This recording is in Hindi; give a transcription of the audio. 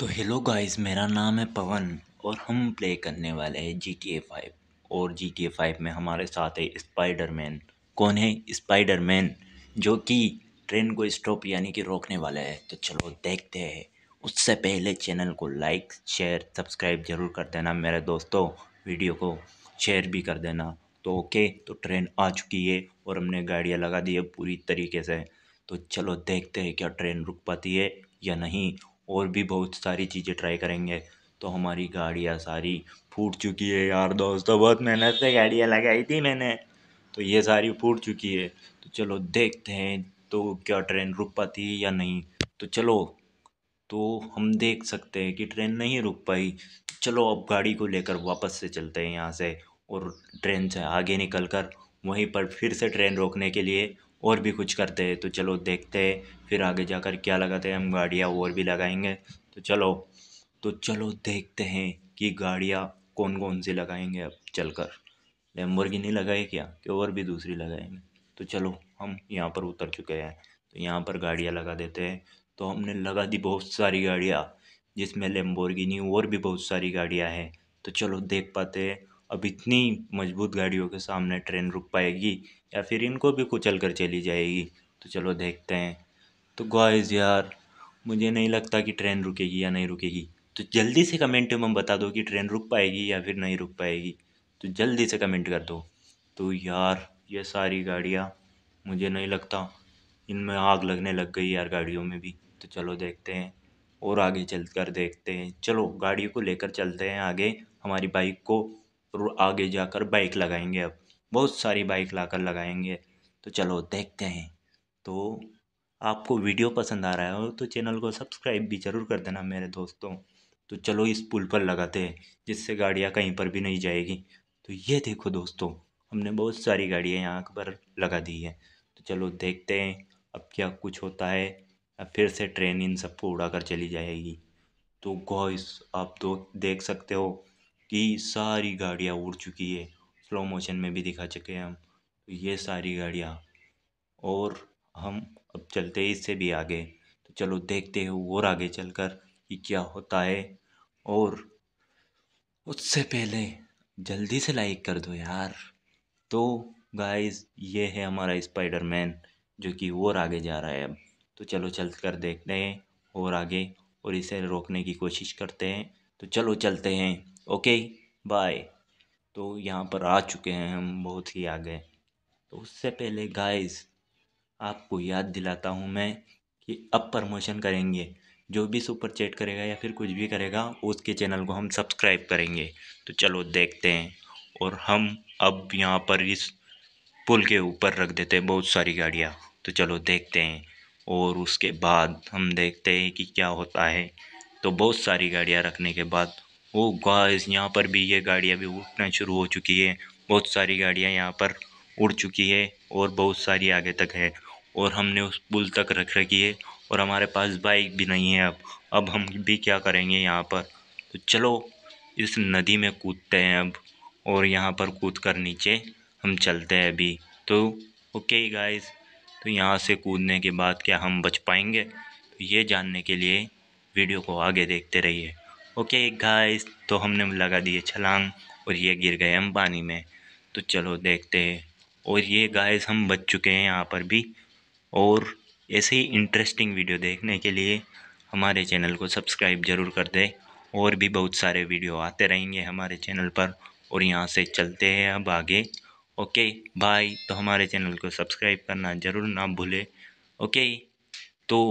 तो हेलो गाइस मेरा नाम है पवन और हम प्ले करने वाले हैं जी टी ए फाइव और जी टी ए फाइव में हमारे साथ है स्पाइडर मैन कौन है स्पाइडर मैन जो कि ट्रेन को स्टॉप यानी कि रोकने वाला है तो चलो देखते हैं उससे पहले चैनल को लाइक शेयर सब्सक्राइब जरूर कर देना मेरे दोस्तों वीडियो को शेयर भी कर देना तो ओके तो ट्रेन आ चुकी है और हमने गाड़ियाँ लगा दी है पूरी तरीके से तो चलो देखते हैं क्या ट्रेन रुक पाती है या नहीं और भी बहुत सारी चीज़ें ट्राई करेंगे तो हमारी गाड़ियाँ सारी फूट चुकी है यार दोस्तों बहुत मेहनत से गाड़ियाँ लगाई थी मैंने तो ये सारी फूट चुकी है तो चलो देखते हैं तो क्या ट्रेन रुक पाती है या नहीं तो चलो तो हम देख सकते हैं कि ट्रेन नहीं रुक पाई चलो अब गाड़ी को लेकर वापस से चलते हैं यहाँ से और ट्रेन से आगे निकल कर वहीं पर फिर से ट्रेन रोकने के लिए और भी कुछ करते हैं तो चलो देखते हैं फिर आगे जाकर क्या लगाते हैं हम गाड़ियाँ और भी लगाएंगे तो चलो तो चलो देखते हैं कि गाड़ियाँ कौन कौन सी लगाएंगे अब चल कर नहीं लगाए क्या कि और भी दूसरी लगाएंगे तो चलो हम यहाँ पर उतर चुके हैं तो यहाँ पर गाड़ियाँ लगा देते हैं तो हमने लगा दी बहुत सारी गाड़ियाँ जिसमें लेम्बोर्गिनी और भी बहुत सारी गाड़ियाँ हैं तो चलो देख पाते हैं अब इतनी मजबूत गाड़ियों के सामने ट्रेन रुक पाएगी या फिर इनको भी कुचल कर चली जाएगी तो चलो देखते हैं तो गॉयज यार मुझे नहीं लगता कि ट्रेन रुकेगी या नहीं रुकेगी तो जल्दी से कमेंट में बता दो कि ट्रेन रुक पाएगी या फिर नहीं रुक पाएगी तो जल्दी से कमेंट कर दो तो यार ये सारी गाड़ियाँ मुझे नहीं लगता इनमें आग लगने लग गई यार गाड़ियों में भी तो चलो देखते हैं और आगे चल कर देखते हैं चलो गाड़ियों को लेकर चलते हैं आगे हमारी बाइक को आगे जाकर बाइक लगाएंगे अब बहुत सारी बाइक लाकर लगाएंगे तो चलो देखते हैं तो आपको वीडियो पसंद आ रहा हो तो चैनल को सब्सक्राइब भी ज़रूर कर देना मेरे दोस्तों तो चलो इस पुल पर लगाते हैं जिससे गाड़ियाँ कहीं पर भी नहीं जाएगी तो ये देखो दोस्तों हमने बहुत सारी गाड़ियाँ यहाँ पर लगा दी है तो चलो देखते हैं अब क्या कुछ होता है अब फिर से ट्रेन इन सबको उड़ा कर चली जाएगी तो गॉइस आप तो देख सकते हो की सारी गाड़ियाँ उड़ चुकी है स्लो मोशन में भी दिखा चुके हैं हम तो ये सारी गाड़ियाँ और हम अब चलते हैं इससे भी आगे तो चलो देखते हैं और आगे चलकर कि क्या होता है और उससे पहले जल्दी से लाइक कर दो यार तो गाइस ये है हमारा मैन जो कि और आगे जा रहा है अब तो चलो चल कर देखते हैं और आगे और इसे रोकने की कोशिश करते हैं तो चलो चलते हैं ओके बाय तो यहाँ पर आ चुके हैं हम बहुत ही आगे तो उससे पहले गाइस आपको याद दिलाता हूँ मैं कि अब प्रमोशन करेंगे जो भी सुपर चैट करेगा या फिर कुछ भी करेगा उसके चैनल को हम सब्सक्राइब करेंगे तो चलो देखते हैं और हम अब यहाँ पर इस पुल के ऊपर रख देते हैं बहुत सारी गाड़ियाँ तो चलो देखते हैं और उसके बाद हम देखते हैं कि क्या होता है तो बहुत सारी गाड़ियाँ रखने के बाद ओ गाइस यहाँ पर भी ये गाड़ियाँ भी उठना शुरू हो चुकी है बहुत सारी गाड़ियाँ यहाँ पर उड़ चुकी है और बहुत सारी आगे तक है और हमने उस पुल तक रख रखी है और हमारे पास बाइक भी नहीं है अब अब हम भी क्या करेंगे यहाँ पर तो चलो इस नदी में कूदते हैं अब और यहाँ पर कूद कर नीचे हम चलते हैं अभी तो ओके गाइस तो यहाँ से कूदने के बाद क्या हम बच पाएंगे तो ये जानने के लिए वीडियो को आगे देखते रहिए ओके गाइस तो हमने लगा दिए छलांग और ये गिर गए हम पानी में तो चलो देखते हैं और ये गाइस हम बच चुके हैं यहाँ पर भी और ऐसे ही इंटरेस्टिंग वीडियो देखने के लिए हमारे चैनल को सब्सक्राइब ज़रूर कर दें और भी बहुत सारे वीडियो आते रहेंगे हमारे चैनल पर और यहाँ से चलते हैं अब आगे ओके बाय तो हमारे चैनल को सब्सक्राइब करना ज़रूर ना भूलें ओके तो